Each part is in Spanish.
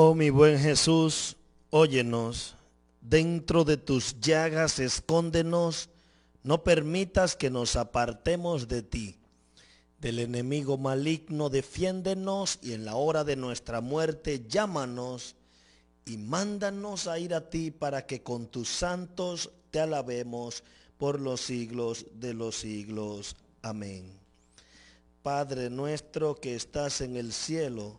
Oh mi buen Jesús, óyenos, dentro de tus llagas escóndenos, no permitas que nos apartemos de ti. Del enemigo maligno defiéndenos y en la hora de nuestra muerte llámanos y mándanos a ir a ti para que con tus santos te alabemos por los siglos de los siglos. Amén. Padre nuestro que estás en el cielo,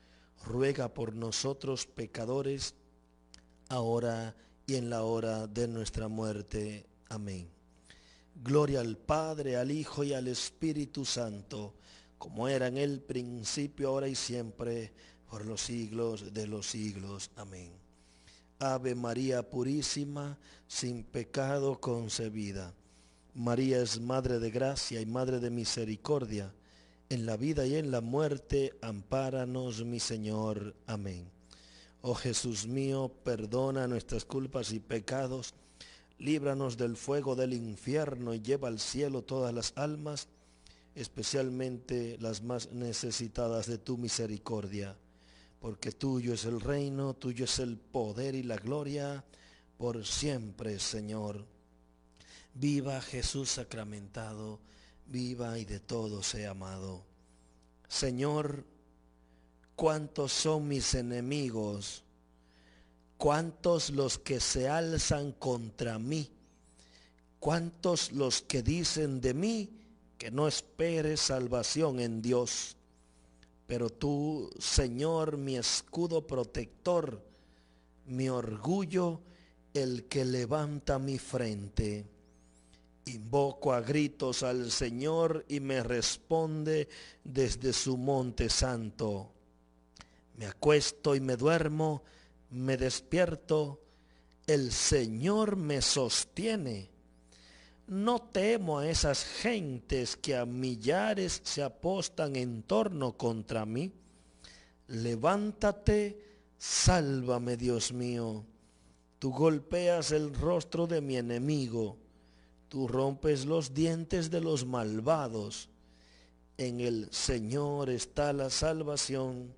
ruega por nosotros pecadores, ahora y en la hora de nuestra muerte. Amén. Gloria al Padre, al Hijo y al Espíritu Santo, como era en el principio, ahora y siempre, por los siglos de los siglos. Amén. Ave María purísima, sin pecado concebida. María es Madre de Gracia y Madre de Misericordia en la vida y en la muerte, ampáranos, mi Señor. Amén. Oh Jesús mío, perdona nuestras culpas y pecados, líbranos del fuego del infierno y lleva al cielo todas las almas, especialmente las más necesitadas de tu misericordia, porque tuyo es el reino, tuyo es el poder y la gloria por siempre, Señor. Viva Jesús sacramentado viva y de todos he amado. Señor, cuántos son mis enemigos, cuántos los que se alzan contra mí, cuántos los que dicen de mí que no espere salvación en Dios. Pero tú, Señor, mi escudo protector, mi orgullo, el que levanta mi frente. Invoco a gritos al Señor y me responde desde su monte santo. Me acuesto y me duermo, me despierto, el Señor me sostiene. No temo a esas gentes que a millares se apostan en torno contra mí. Levántate, sálvame Dios mío. Tú golpeas el rostro de mi enemigo Tú rompes los dientes de los malvados. En el Señor está la salvación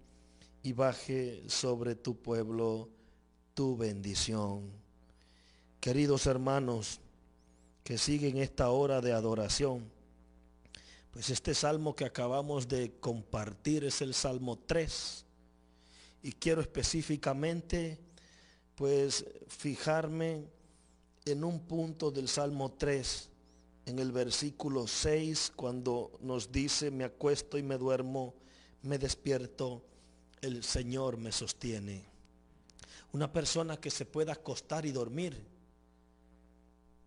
y baje sobre tu pueblo tu bendición. Queridos hermanos que siguen esta hora de adoración, pues este salmo que acabamos de compartir es el Salmo 3. Y quiero específicamente pues fijarme en un punto del Salmo 3, en el versículo 6, cuando nos dice, me acuesto y me duermo, me despierto, el Señor me sostiene. Una persona que se pueda acostar y dormir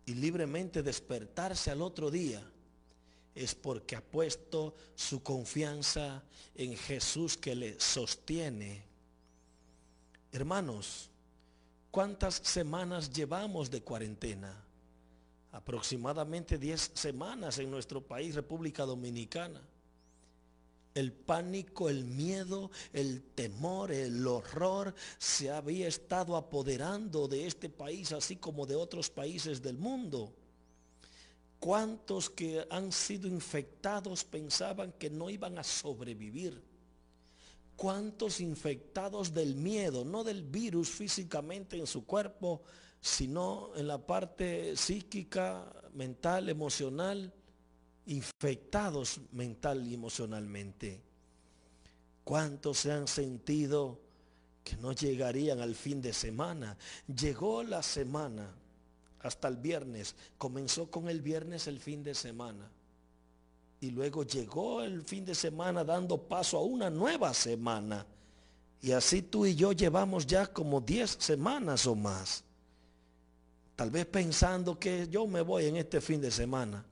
y libremente despertarse al otro día es porque ha puesto su confianza en Jesús que le sostiene. Hermanos, cuántas semanas llevamos de cuarentena. Aproximadamente 10 semanas en nuestro país, República Dominicana. El pánico, el miedo, el temor, el horror se había estado apoderando de este país, así como de otros países del mundo. ¿Cuántos que han sido infectados pensaban que no iban a sobrevivir? cuántos infectados del miedo, no del virus físicamente en su cuerpo, sino en la parte psíquica, mental, emocional, infectados mental y emocionalmente. ¿Cuántos se han sentido que no llegarían al fin de semana? Llegó la semana hasta el viernes, comenzó con el viernes el fin de semana. Y luego llegó el fin de semana dando paso a una nueva semana. Y así tú y yo llevamos ya como 10 semanas o más. Tal vez pensando que yo me voy en este fin de semana.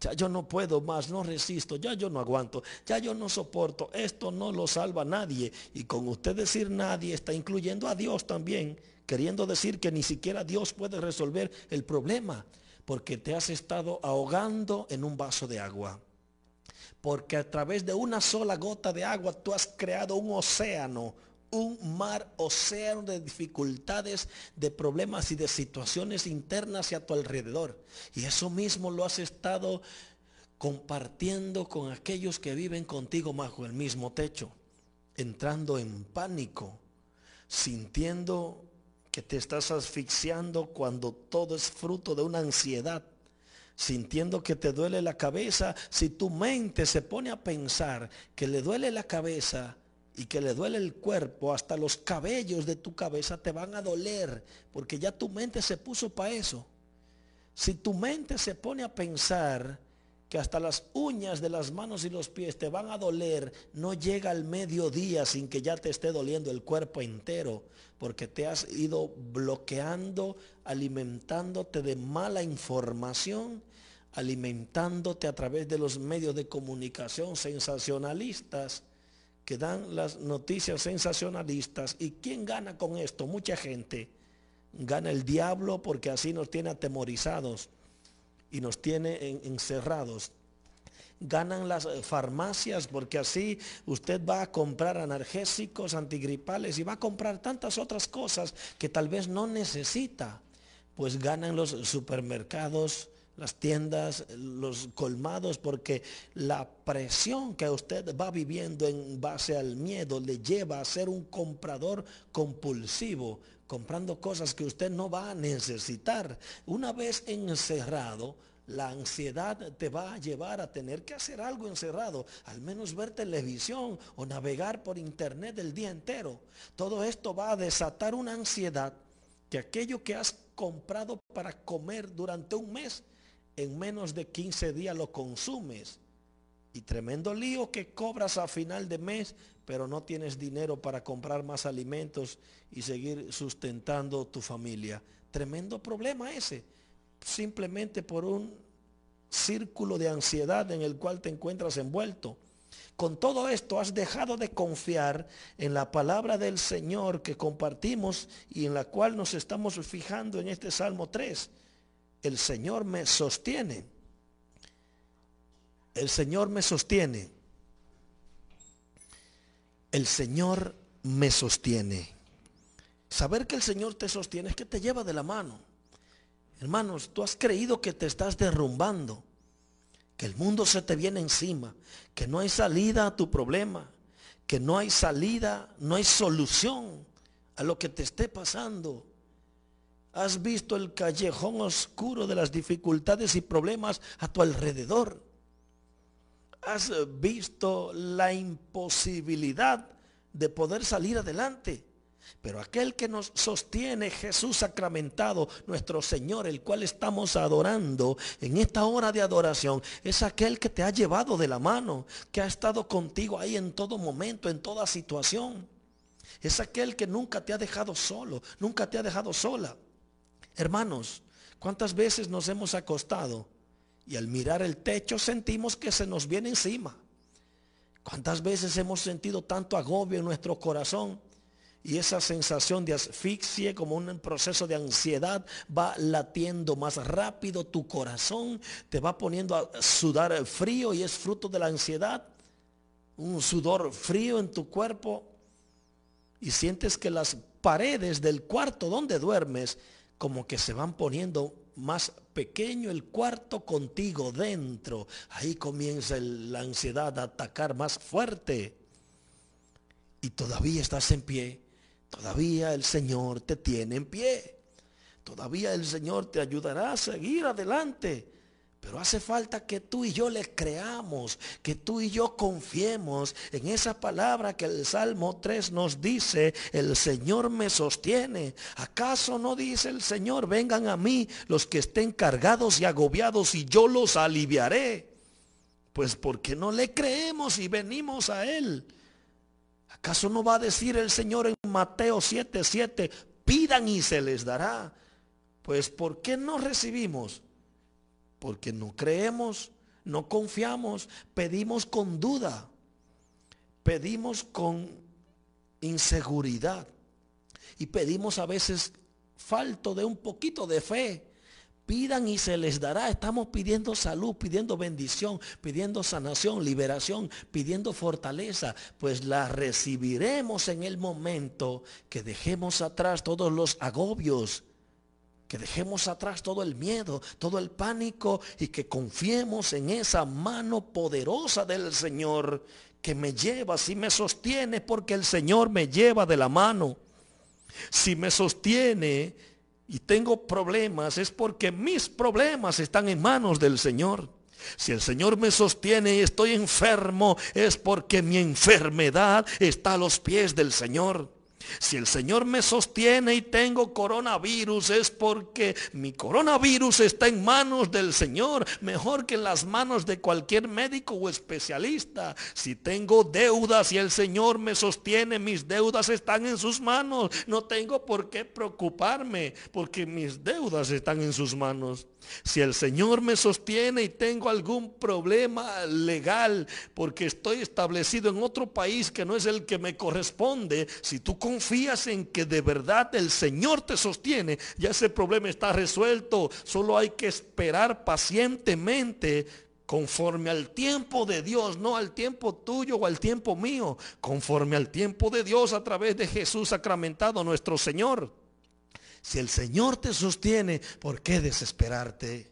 Ya yo no puedo más, no resisto, ya yo no aguanto, ya yo no soporto. Esto no lo salva nadie. Y con usted decir nadie está incluyendo a Dios también, queriendo decir que ni siquiera Dios puede resolver el problema, porque te has estado ahogando en un vaso de agua. Porque a través de una sola gota de agua tú has creado un océano, un mar océano de dificultades, de problemas y de situaciones internas y a tu alrededor. Y eso mismo lo has estado compartiendo con aquellos que viven contigo bajo el mismo techo, entrando en pánico, sintiendo que te estás asfixiando cuando todo es fruto de una ansiedad sintiendo que te duele la cabeza, si tu mente se pone a pensar que le duele la cabeza y que le duele el cuerpo, hasta los cabellos de tu cabeza te van a doler, porque ya tu mente se puso para eso. Si tu mente se pone a pensar que hasta las uñas de las manos y los pies te van a doler, no llega el mediodía sin que ya te esté doliendo el cuerpo entero, porque te has ido bloqueando, alimentándote de mala información, alimentándote a través de los medios de comunicación sensacionalistas que dan las noticias sensacionalistas. ¿Y quién gana con esto? Mucha gente. Gana el diablo porque así nos tiene atemorizados y nos tiene encerrados ganan las eh, farmacias porque así usted va a comprar analgésicos, antigripales y va a comprar tantas otras cosas que tal vez no necesita. Pues ganan los supermercados, las tiendas, los colmados, porque la presión que usted va viviendo en base al miedo le lleva a ser un comprador compulsivo, comprando cosas que usted no va a necesitar. Una vez encerrado, la ansiedad te va a llevar a tener que hacer algo encerrado, al menos ver televisión o navegar por internet el día entero. Todo esto va a desatar una ansiedad que aquello que has comprado para comer durante un mes, en menos de 15 días lo consumes. Y tremendo lío que cobras a final de mes pero no tienes dinero para comprar más alimentos y seguir sustentando tu familia. Tremendo problema ese, simplemente por un círculo de ansiedad en el cual te encuentras envuelto. Con todo esto has dejado de confiar en la palabra del Señor que compartimos y en la cual nos estamos fijando en este Salmo 3. El Señor me sostiene. El Señor me sostiene el Señor me sostiene. Saber que el Señor te sostiene es que te lleva de la mano. Hermanos, tú has creído que te estás derrumbando, que el mundo se te viene encima, que no hay salida a tu problema, que no hay salida, no hay solución a lo que te esté pasando. Has visto el callejón oscuro de las dificultades y problemas a tu alrededor has visto la imposibilidad de poder salir adelante. Pero aquel que nos sostiene, Jesús sacramentado, nuestro Señor, el cual estamos adorando en esta hora de adoración, es aquel que te ha llevado de la mano, que ha estado contigo ahí en todo momento, en toda situación. Es aquel que nunca te ha dejado solo, nunca te ha dejado sola. Hermanos, ¿cuántas veces nos hemos acostado y al mirar el techo sentimos que se nos viene encima. ¿Cuántas veces hemos sentido tanto agobio en nuestro corazón? Y esa sensación de asfixia como un proceso de ansiedad va latiendo más rápido tu corazón, te va poniendo a sudar frío y es fruto de la ansiedad, un sudor frío en tu cuerpo y sientes que las paredes del cuarto donde duermes como que se van poniendo más pequeño el cuarto contigo dentro. Ahí comienza la ansiedad a atacar más fuerte. Y todavía estás en pie. Todavía el Señor te tiene en pie. Todavía el Señor te ayudará a seguir adelante. Pero hace falta que tú y yo le creamos, que tú y yo confiemos en esa palabra que el Salmo 3 nos dice, el Señor me sostiene. ¿Acaso no dice el Señor, vengan a mí los que estén cargados y agobiados y yo los aliviaré? Pues porque no le creemos y venimos a Él. ¿Acaso no va a decir el Señor en Mateo 7? pidan y se les dará? Pues ¿por qué no recibimos? porque no creemos, no confiamos, pedimos con duda, pedimos con inseguridad y pedimos a veces falto de un poquito de fe. Pidan y se les dará. Estamos pidiendo salud, pidiendo bendición, pidiendo sanación, liberación, pidiendo fortaleza, pues la recibiremos en el momento que dejemos atrás todos los agobios que dejemos atrás todo el miedo, todo el pánico y que confiemos en esa mano poderosa del Señor que me lleva, si me sostiene, porque el Señor me lleva de la mano. Si me sostiene y tengo problemas, es porque mis problemas están en manos del Señor. Si el Señor me sostiene y estoy enfermo, es porque mi enfermedad está a los pies del Señor. Si el Señor me sostiene y tengo coronavirus es porque mi coronavirus está en manos del Señor, mejor que en las manos de cualquier médico o especialista. Si tengo deudas y el Señor me sostiene, mis deudas están en sus manos. No tengo por qué preocuparme porque mis deudas están en sus manos. Si el Señor me sostiene y tengo algún problema legal porque estoy establecido en otro país que no es el que me corresponde, si tú confías en que de verdad el Señor te sostiene, ya ese problema está resuelto. Solo hay que esperar pacientemente conforme al tiempo de Dios, no al tiempo tuyo o al tiempo mío, conforme al tiempo de Dios a través de Jesús sacramentado, nuestro Señor. Si el Señor te sostiene, ¿por qué desesperarte?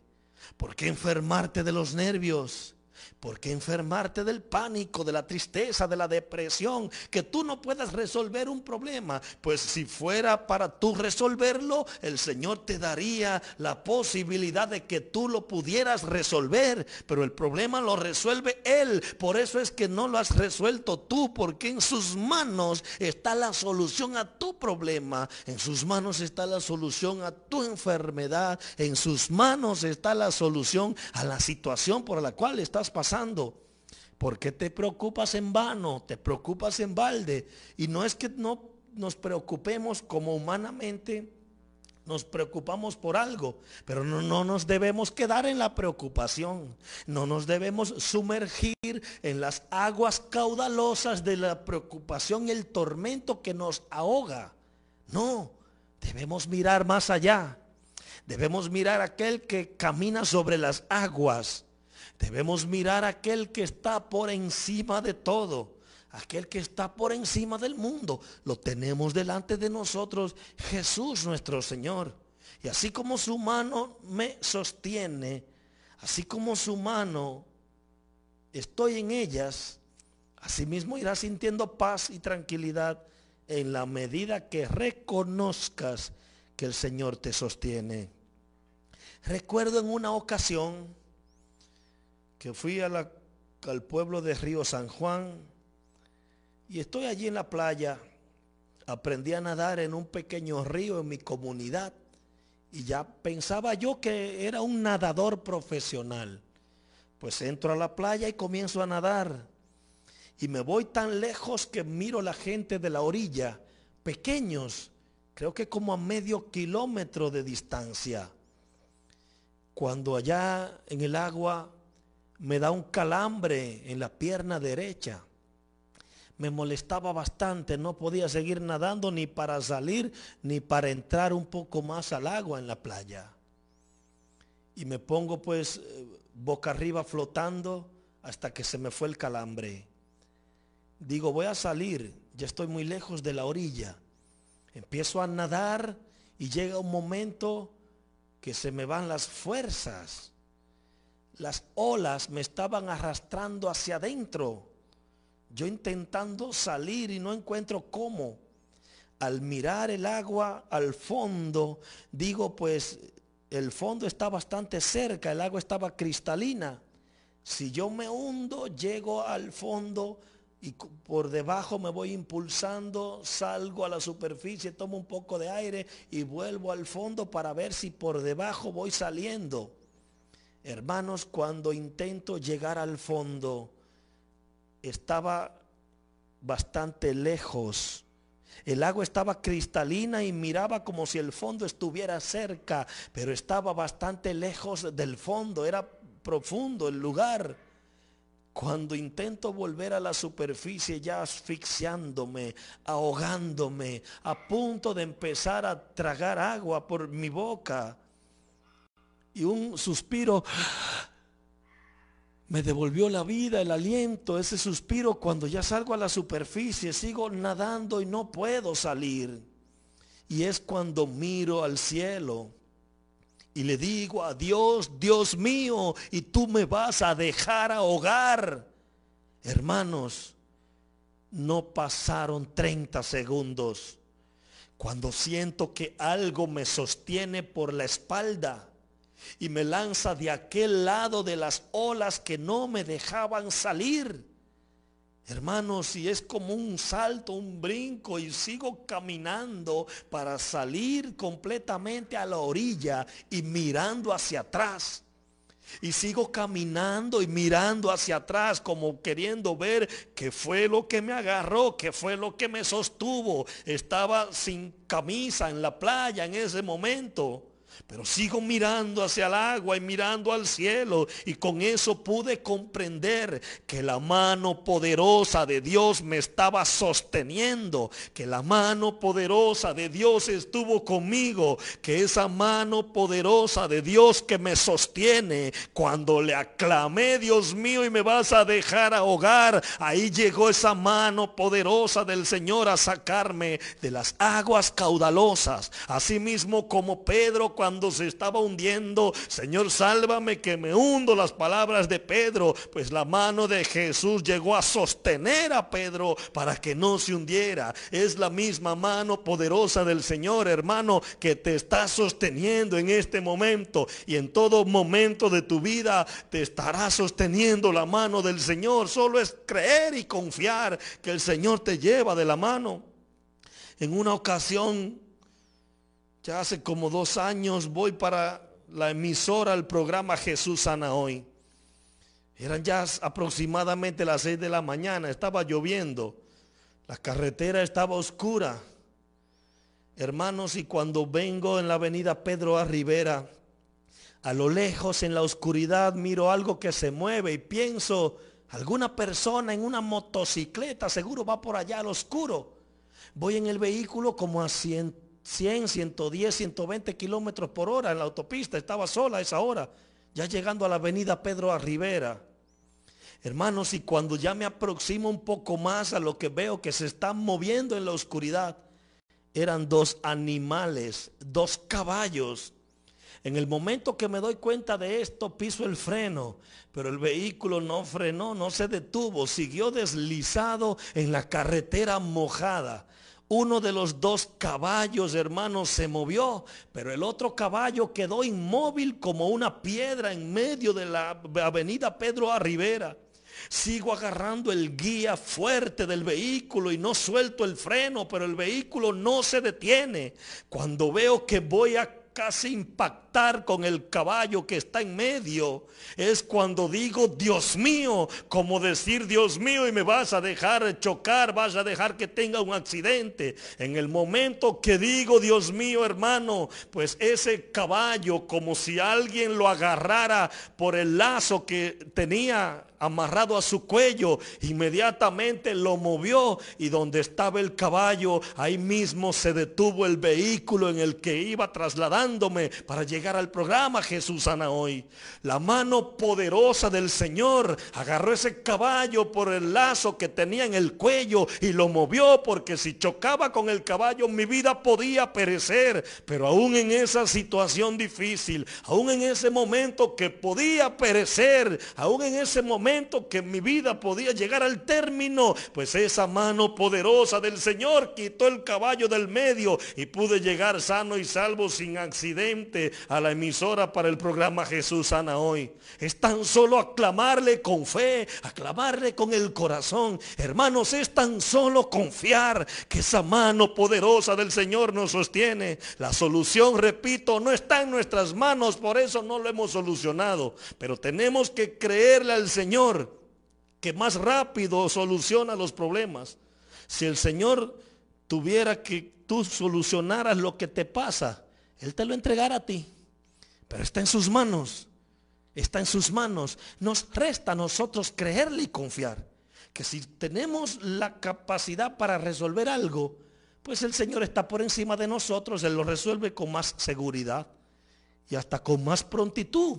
¿Por qué enfermarte de los nervios? ¿Por qué enfermarte del pánico, de la tristeza, de la depresión? Que tú no puedas resolver un problema. Pues si fuera para tú resolverlo, el Señor te daría la posibilidad de que tú lo pudieras resolver. Pero el problema lo resuelve Él. Por eso es que no lo has resuelto tú, porque en sus manos está la solución a tu problema. En sus manos está la solución a tu enfermedad. En sus manos está la solución a la situación por la cual estás pasando porque te preocupas en vano? Te preocupas en balde. Y no es que no nos preocupemos como humanamente nos preocupamos por algo, pero no, no, nos debemos quedar en la preocupación, no nos debemos sumergir en las aguas caudalosas de la preocupación, el tormento que nos ahoga. No, debemos mirar más allá, debemos mirar aquel que camina sobre las aguas Debemos mirar a aquel que está por encima de todo. Aquel que está por encima del mundo. Lo tenemos delante de nosotros, Jesús nuestro Señor. Y así como su mano me sostiene, así como su mano estoy en ellas, asimismo irás sintiendo paz y tranquilidad en la medida que reconozcas que el Señor te sostiene. Recuerdo en una ocasión que fui al pueblo de Río San Juan y estoy allí en la playa. Aprendí a nadar en un pequeño río en mi comunidad y ya pensaba yo que era un nadador profesional. Pues entro a la playa y comienzo a nadar. Y me voy tan lejos que miro la gente de la orilla, pequeños, creo que como a medio kilómetro de distancia. Cuando allá en el agua me da un calambre en la pierna derecha. Me molestaba bastante, no podía seguir nadando ni para salir ni para entrar un poco más al agua en la playa. Y me pongo pues eh, boca arriba flotando hasta que se me fue el calambre. Digo, voy a salir, ya estoy muy lejos de la orilla. Empiezo a nadar y llega un momento que se me van las fuerzas las olas me estaban arrastrando hacia adentro. Yo intentando salir y no encuentro cómo. Al mirar el agua al fondo, digo pues el fondo está bastante cerca, el agua estaba cristalina. Si yo me hundo, llego al fondo y por debajo me voy impulsando, salgo a la superficie, tomo un poco de aire y vuelvo al fondo para ver si por debajo voy saliendo. Hermanos, cuando intento llegar al fondo, estaba bastante lejos. El agua estaba cristalina y miraba como si el fondo estuviera cerca, pero estaba bastante lejos del fondo, era profundo el lugar. Cuando intento volver a la superficie ya asfixiándome, ahogándome, a punto de empezar a tragar agua por mi boca, y un suspiro me devolvió la vida, el aliento, ese suspiro cuando ya salgo a la superficie, sigo nadando y no puedo salir. Y es cuando miro al cielo y le digo a Dios, Dios mío, y tú me vas a dejar ahogar. Hermanos, no pasaron 30 segundos cuando siento que algo me sostiene por la espalda y me lanza de aquel lado de las olas que no me dejaban salir. Hermanos, si es como un salto, un brinco y sigo caminando para salir completamente a la orilla y mirando hacia atrás. Y sigo caminando y mirando hacia atrás como queriendo ver qué fue lo que me agarró, qué fue lo que me sostuvo. Estaba sin camisa en la playa en ese momento. Pero sigo mirando hacia el agua y mirando al cielo. Y con eso pude comprender que la mano poderosa de Dios me estaba sosteniendo. Que la mano poderosa de Dios estuvo conmigo. Que esa mano poderosa de Dios que me sostiene. Cuando le aclamé, Dios mío, y me vas a dejar ahogar. Ahí llegó esa mano poderosa del Señor a sacarme de las aguas caudalosas. mismo como Pedro cuando se estaba hundiendo. Señor, sálvame que me hundo las palabras de Pedro, pues la mano de Jesús llegó a sostener a Pedro para que no se hundiera. Es la misma mano poderosa del Señor, hermano, que te está sosteniendo en este momento y en todo momento de tu vida te estará sosteniendo la mano del Señor. Solo es creer y confiar que el Señor te lleva de la mano. En una ocasión ya hace como dos años voy para la emisora, al programa Jesús Sana Hoy. Eran ya aproximadamente las seis de la mañana, estaba lloviendo, la carretera estaba oscura. Hermanos, y cuando vengo en la avenida Pedro A. Rivera, a lo lejos en la oscuridad miro algo que se mueve y pienso, alguna persona en una motocicleta seguro va por allá al oscuro. Voy en el vehículo como asiento. 100, 110, 120 kilómetros por hora en la autopista. Estaba sola a esa hora. Ya llegando a la avenida Pedro a Rivera. Hermanos, y cuando ya me aproximo un poco más a lo que veo que se está moviendo en la oscuridad, eran dos animales, dos caballos. En el momento que me doy cuenta de esto, piso el freno, pero el vehículo no frenó, no se detuvo, siguió deslizado en la carretera mojada uno de los dos caballos, hermanos, se movió, pero el otro caballo quedó inmóvil como una piedra en medio de la avenida Pedro A. Rivera. Sigo agarrando el guía fuerte del vehículo y no suelto el freno, pero el vehículo no se detiene. Cuando veo que voy a casi impactar, con el caballo que está en medio. Es cuando digo, Dios mío, como decir, Dios mío, y me vas a dejar chocar, vas a dejar que tenga un accidente. En el momento que digo, Dios mío, hermano, pues ese caballo, como si alguien lo agarrara por el lazo que tenía amarrado a su cuello, inmediatamente lo movió y donde estaba el caballo, ahí mismo se detuvo el vehículo en el que iba trasladándome para llegar llegar al programa, Jesús sana hoy. La mano poderosa del Señor agarró ese caballo por el lazo que tenía en el cuello y lo movió porque si chocaba con el caballo mi vida podía perecer. Pero aún en esa situación difícil, aún en ese momento que podía perecer, aún en ese momento que mi vida podía llegar al término, pues esa mano poderosa del Señor quitó el caballo del medio y pude llegar sano y salvo sin accidente a la emisora para el programa Jesús sana hoy. Es tan solo aclamarle con fe, aclamarle con el corazón. Hermanos, es tan solo confiar que esa mano poderosa del Señor nos sostiene. La solución, repito, no está en nuestras manos, por eso no lo hemos solucionado. Pero tenemos que creerle al Señor que más rápido soluciona los problemas. Si el Señor tuviera que tú solucionaras lo que te pasa, Él te lo entregara a ti. Pero está en sus manos. Está en sus manos. Nos resta a nosotros creerle y confiar. Que si tenemos la capacidad para resolver algo, pues el Señor está por encima de nosotros. Él lo resuelve con más seguridad y hasta con más prontitud.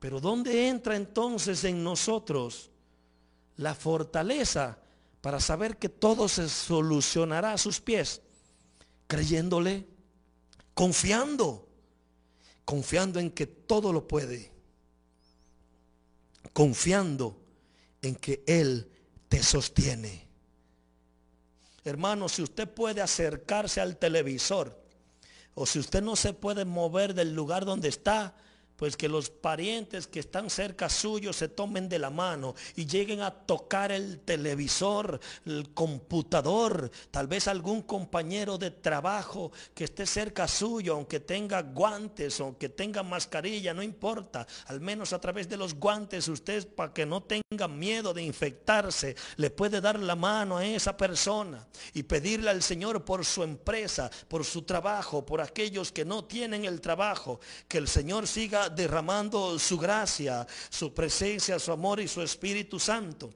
Pero ¿dónde entra entonces en nosotros la fortaleza para saber que todo se solucionará a sus pies? Creyéndole, confiando confiando en que todo lo puede, confiando en que Él te sostiene. Hermano, si usted puede acercarse al televisor o si usted no se puede mover del lugar donde está, pues que los parientes que están cerca suyo se tomen de la mano y lleguen a tocar el televisor, el computador, tal vez algún compañero de trabajo que esté cerca suyo, aunque tenga guantes, aunque tenga mascarilla, no importa, al menos a través de los guantes usted para que no tenga miedo de infectarse, le puede dar la mano a esa persona y pedirle al Señor por su empresa, por su trabajo, por aquellos que no tienen el trabajo, que el Señor siga derramando su gracia, su presencia, su amor y su Espíritu Santo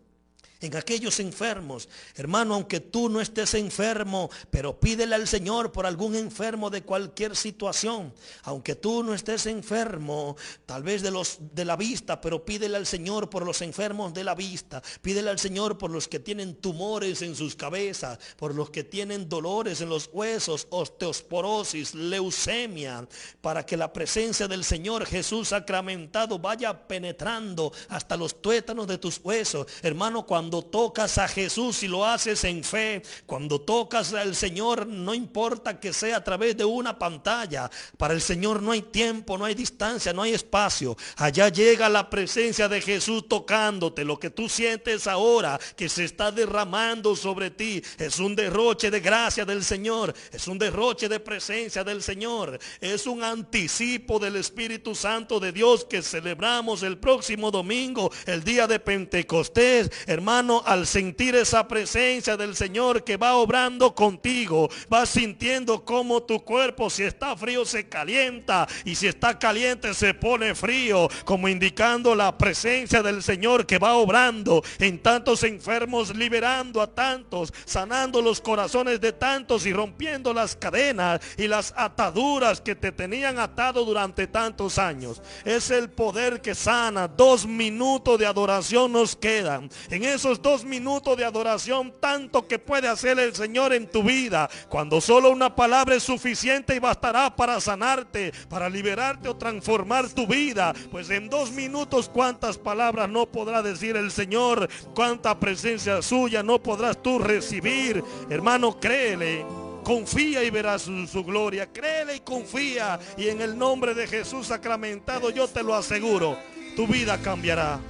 en aquellos enfermos. Hermano, aunque tú no estés enfermo, pero pídele al Señor por algún enfermo de cualquier situación. Aunque tú no estés enfermo, tal vez de los de la vista, pero pídele al Señor por los enfermos de la vista. Pídele al Señor por los que tienen tumores en sus cabezas, por los que tienen dolores en los huesos, osteosporosis, leucemia, para que la presencia del Señor Jesús sacramentado vaya penetrando hasta los tuétanos de tus huesos. Hermano, cuando cuando tocas a Jesús y lo haces en fe, cuando tocas al Señor, no importa que sea a través de una pantalla, para el Señor no hay tiempo, no hay distancia, no hay espacio. Allá llega la presencia de Jesús tocándote. Lo que tú sientes ahora que se está derramando sobre ti es un derroche de gracia del Señor, es un derroche de presencia del Señor, es un anticipo del Espíritu Santo de Dios que celebramos el próximo domingo, el día de Pentecostés, hermano al sentir esa presencia del Señor que va obrando contigo, vas sintiendo cómo tu cuerpo, si está frío, se calienta. Y si está caliente, se pone frío, como indicando la presencia del Señor que va obrando en tantos enfermos, liberando a tantos, sanando los corazones de tantos y rompiendo las cadenas y las ataduras que te tenían atado durante tantos años. Es el poder que sana. Dos minutos de adoración nos quedan. En eso dos minutos de adoración, tanto que puede hacer el Señor en tu vida, cuando solo una palabra es suficiente y bastará para sanarte, para liberarte o transformar tu vida, pues en dos minutos cuántas palabras no podrá decir el Señor, cuánta presencia suya no podrás tú recibir. Hermano, créele. Confía y verás su, su, gloria. Créele y confía. Y en el nombre de Jesús sacramentado yo te lo aseguro. Tu vida cambiará.